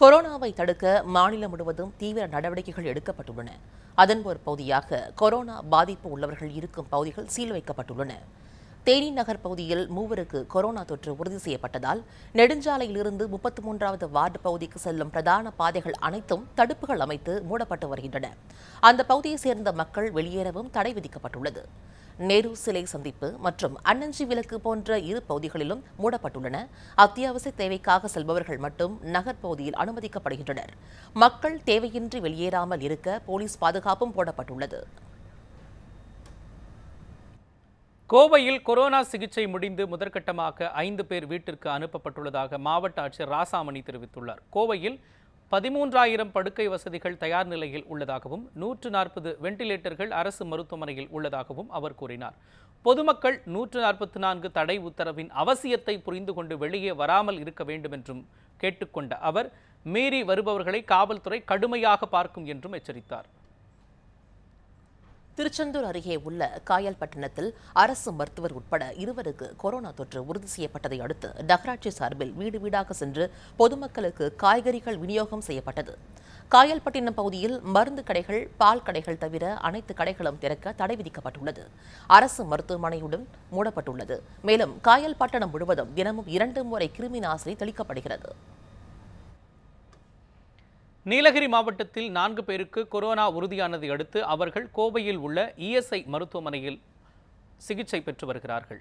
கொரோனாவை தடுக்க மாநிலம் முழுவதும் தீவிர நடவடிக்கைகள் எடுக்கப்பட்டுள்ளன அதன் ஒரு பகுதியாக கொரோனா பாதிப்பு உள்ளவர்கள் இருக்கும் பகுதிகள் சீல் வைக்கப்பட்டுள்ளன தேனி நகர் பகுதியில் மூவருக்கு கொரோனா தொற்று உறுதி செய்யப்பட்டதால் நெடுஞ்சாலையிலிருந்து முப்பத்தி மூன்றாவது வார்டு பகுதிக்கு செல்லும் பிரதான பாதைகள் அனைத்தும் தடுப்புகள் அமைத்து மூடப்பட்டு வருகின்றன அந்த பகுதியைச் சேர்ந்த மக்கள் வெளியேறவும் தடை விதிக்கப்பட்டுள்ளது நேரு சிலை சந்திப்பு மற்றும் அன்னஞ்சி விளக்கு போன்ற இரு பகுதிகளிலும் மூடப்பட்டுள்ளன அத்தியாவசிய தேவைக்காக செல்பவர்கள் மட்டும் நகர்ப்பகுதியில் அனுமதிக்கப்படுகின்றனர் மக்கள் தேவையின்றி வெளியேறாமல் இருக்க போலீஸ் பாதுகாப்பும் போடப்பட்டுள்ளது கோவையில் கொரோனா சிகிச்சை முடிந்து முதற்கட்டமாக ஐந்து பேர் வீட்டிற்கு அனுப்பப்பட்டுள்ளதாக மாவட்ட ஆட்சியர் ராசாமணி தெரிவித்துள்ளார் கோவையில் பதிமூன்றாயிரம் படுக்கை வசதிகள் தயார் நிலையில் உள்ளதாகவும் நூற்று நாற்பது வெண்டிலேட்டர்கள் அரசு மருத்துவமனையில் உள்ளதாகவும் அவர் கூறினார் பொதுமக்கள் நூற்று நாற்பத்தி நான்கு தடை உத்தரவின் அவசியத்தை புரிந்து கொண்டு வெளியே வராமல் இருக்க வேண்டும் என்றும் கேட்டுக்கொண்ட அவர் மீறி வருபவர்களை காவல்துறை கடுமையாக பார்க்கும் என்றும் எச்சரித்தார் திருச்செந்தூர் அருகே உள்ள காயல்பட்டினத்தில் அரசு மருத்துவர் உட்பட இருவருக்கு கொரோனா தொற்று உறுதி செய்யப்பட்டதை அடுத்து நகராட்சி சார்பில் வீடு வீடாக சென்று பொதுமக்களுக்கு காய்கறிகள் விநியோகம் செய்யப்பட்டது காயல்பட்டினம் பகுதியில் மருந்து கடைகள் பால் கடைகள் தவிர அனைத்து கடைகளும் திறக்க தடை விதிக்கப்பட்டுள்ளது அரசு மருத்துவமனையுடன் மூடப்பட்டுள்ளது மேலும் காயல்பட்டணம் முழுவதும் தினமும் இரண்டு முறை கிருமி நாசினி தெளிக்கப்படுகிறது நீலகிரி மாவட்டத்தில் நான்கு பேருக்கு கொரோனா உறுதியானதை அடுத்து அவர்கள் கோவையில் உள்ள இஎஸ்ஐ மருத்துவமனையில் சிகிச்சை பெற்று வருகிறார்கள்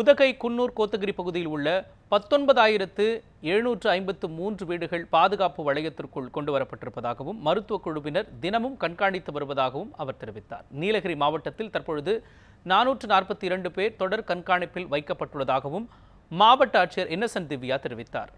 உதகை குன்னூர் கோத்தகிரி பகுதியில் உள்ள பத்தொன்பதாயிரத்து எழுநூற்று ஐம்பத்து மூன்று வீடுகள் பாதுகாப்பு வளையத்திற்குள் கொண்டு வரப்பட்டிருப்பதாகவும் மருத்துவ குழுவினர் தினமும் கண்காணித்து வருவதாகவும் அவர் தெரிவித்தார் நீலகிரி மாவட்டத்தில் தற்பொழுது நானூற்று நாற்பத்தி இரண்டு பேர் தொடர் கண்காணிப்பில் வைக்கப்பட்டுள்ளதாகவும் மாவட்ட ஆட்சியர் இன்னசென்ட் திவ்யா தெரிவித்தார்